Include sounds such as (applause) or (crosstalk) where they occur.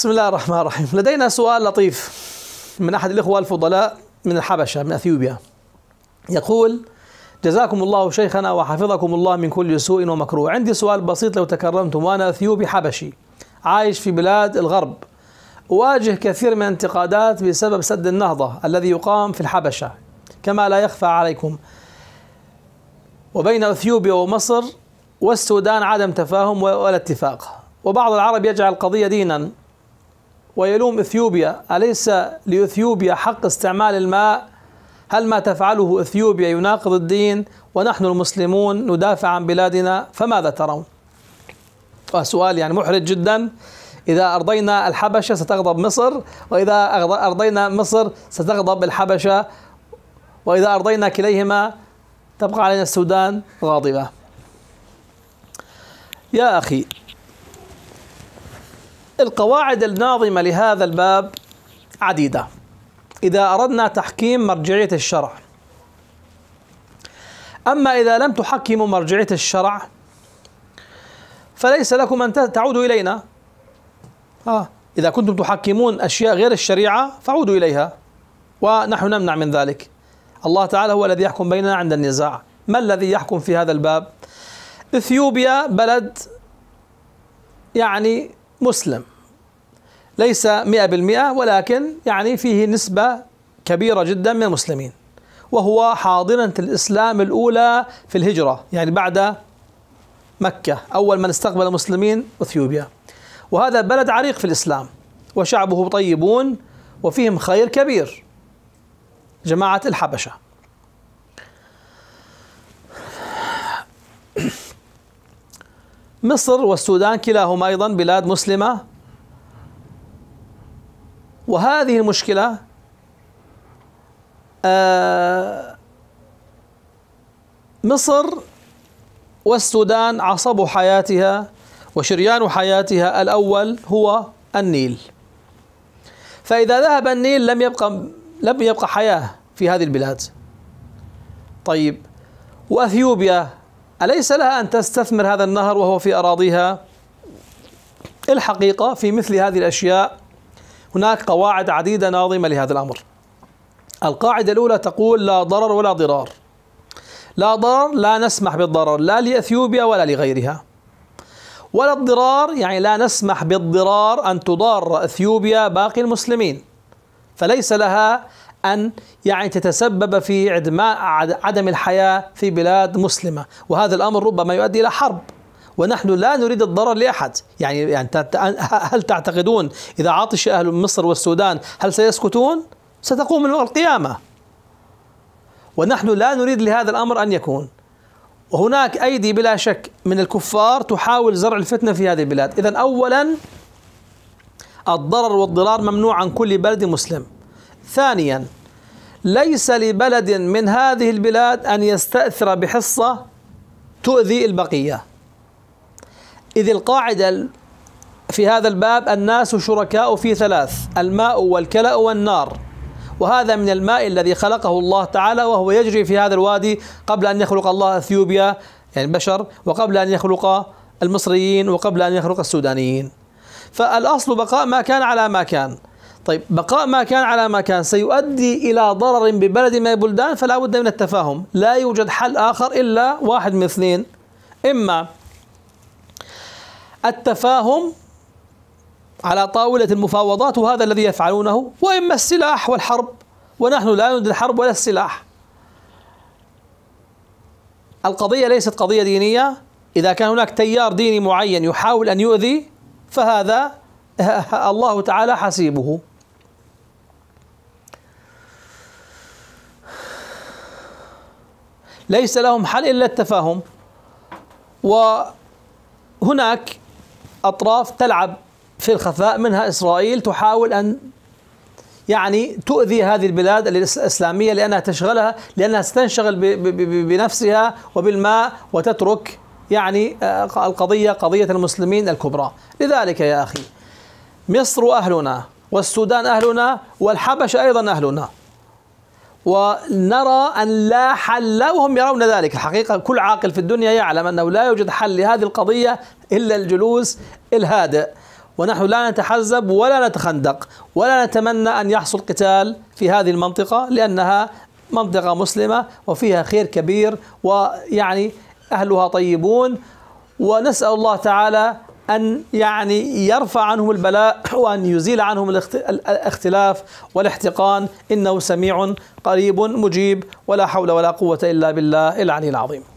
بسم الله الرحمن الرحيم لدينا سؤال لطيف من أحد الإخوة الفضلاء من الحبشة من أثيوبيا يقول جزاكم الله شيخنا وحفظكم الله من كل سوء ومكروه عندي سؤال بسيط لو تكرمتم وأنا أثيوبي حبشي عايش في بلاد الغرب أواجه كثير من الانتقادات بسبب سد النهضة الذي يقام في الحبشة كما لا يخفى عليكم وبين أثيوبيا ومصر والسودان عدم تفاهم ولا اتفاق وبعض العرب يجعل القضية دينا ويلوم اثيوبيا اليس لاثيوبيا حق استعمال الماء هل ما تفعله اثيوبيا يناقض الدين ونحن المسلمون ندافع عن بلادنا فماذا ترون سؤال يعني محرج جدا إذا أرضينا الحبشة ستغضب مصر وإذا أرضينا مصر ستغضب الحبشة وإذا أرضينا كليهما تبقى علينا السودان غاضبة يا أخي القواعد الناظمة لهذا الباب عديدة إذا أردنا تحكيم مرجعية الشرع أما إذا لم تحكموا مرجعية الشرع فليس لكم أن تعودوا إلينا آه. إذا كنتم تحكمون أشياء غير الشريعة فعودوا إليها ونحن نمنع من ذلك الله تعالى هو الذي يحكم بيننا عند النزاع ما الذي يحكم في هذا الباب إثيوبيا بلد يعني مسلم ليس مئة بالمئة ولكن يعني فيه نسبة كبيرة جدا من المسلمين وهو حاضنة الإسلام الأولى في الهجرة يعني بعد مكة أول من استقبل المسلمين أثيوبيا وهذا بلد عريق في الإسلام وشعبه طيبون وفيهم خير كبير جماعة الحبشة مصر والسودان كلاهما أيضا بلاد مسلمة وهذه المشكلة آه، مصر والسودان عصب حياتها وشريان حياتها الأول هو النيل فإذا ذهب النيل لم يبقى لم يبقى حياة في هذه البلاد طيب وأثيوبيا أليس لها أن تستثمر هذا النهر وهو في أراضيها؟ الحقيقة في مثل هذه الأشياء هناك قواعد عديدة ناظمة لهذا الأمر القاعدة الأولى تقول لا ضرر ولا ضرار لا ضرر لا نسمح بالضرر لا لأثيوبيا ولا لغيرها ولا الضرار يعني لا نسمح بالضرار أن تضار أثيوبيا باقي المسلمين فليس لها أن يعني تتسبب في عدم عدم الحياة في بلاد مسلمة وهذا الأمر ربما يؤدي إلى حرب ونحن لا نريد الضرر لاحد، يعني يعني هل تعتقدون اذا عطش اهل مصر والسودان هل سيسكتون؟ ستقوم من القيامه. ونحن لا نريد لهذا الامر ان يكون. وهناك ايدي بلا شك من الكفار تحاول زرع الفتنه في هذه البلاد، اذا اولا الضرر والضرار ممنوع عن كل بلد مسلم. ثانيا ليس لبلد من هذه البلاد أن يستأثر بحصة تؤذي البقية إذ القاعدة في هذا الباب الناس شركاء في ثلاث الماء والكلأ والنار وهذا من الماء الذي خلقه الله تعالى وهو يجري في هذا الوادي قبل أن يخلق الله أثيوبيا يعني البشر وقبل أن يخلق المصريين وقبل أن يخلق السودانيين فالأصل بقاء ما كان على ما كان طيب بقاء ما كان على ما كان سيؤدي إلى ضرر ببلد ما البلدان فلا بد من التفاهم لا يوجد حل آخر إلا واحد من اثنين إما التفاهم على طاولة المفاوضات وهذا الذي يفعلونه وإما السلاح والحرب ونحن لا نريد الحرب ولا السلاح القضية ليست قضية دينية إذا كان هناك تيار ديني معين يحاول أن يؤذي فهذا (laughs) الله تعالى حسيبه ليس لهم حل إلا التفاهم وهناك أطراف تلعب في الخفاء منها إسرائيل تحاول أن يعني تؤذي هذه البلاد الإسلامية لأنها تشغلها لأنها ستنشغل بنفسها وبالماء وتترك يعني آه، القضية قضية المسلمين الكبرى لذلك يا أخي مصر أهلنا والسودان أهلنا والحبش أيضا أهلنا ونرى أن لا حل وهم يرون ذلك الحقيقة كل عاقل في الدنيا يعلم أنه لا يوجد حل لهذه القضية إلا الجلوس الهادئ ونحن لا نتحزب ولا نتخندق ولا نتمنى أن يحصل قتال في هذه المنطقة لأنها منطقة مسلمة وفيها خير كبير ويعني أهلها طيبون ونسأل الله تعالى أن يعني يرفع عنهم البلاء وأن يزيل عنهم الاختلاف والاحتقان إنه سميع قريب مجيب ولا حول ولا قوة إلا بالله العلي العظيم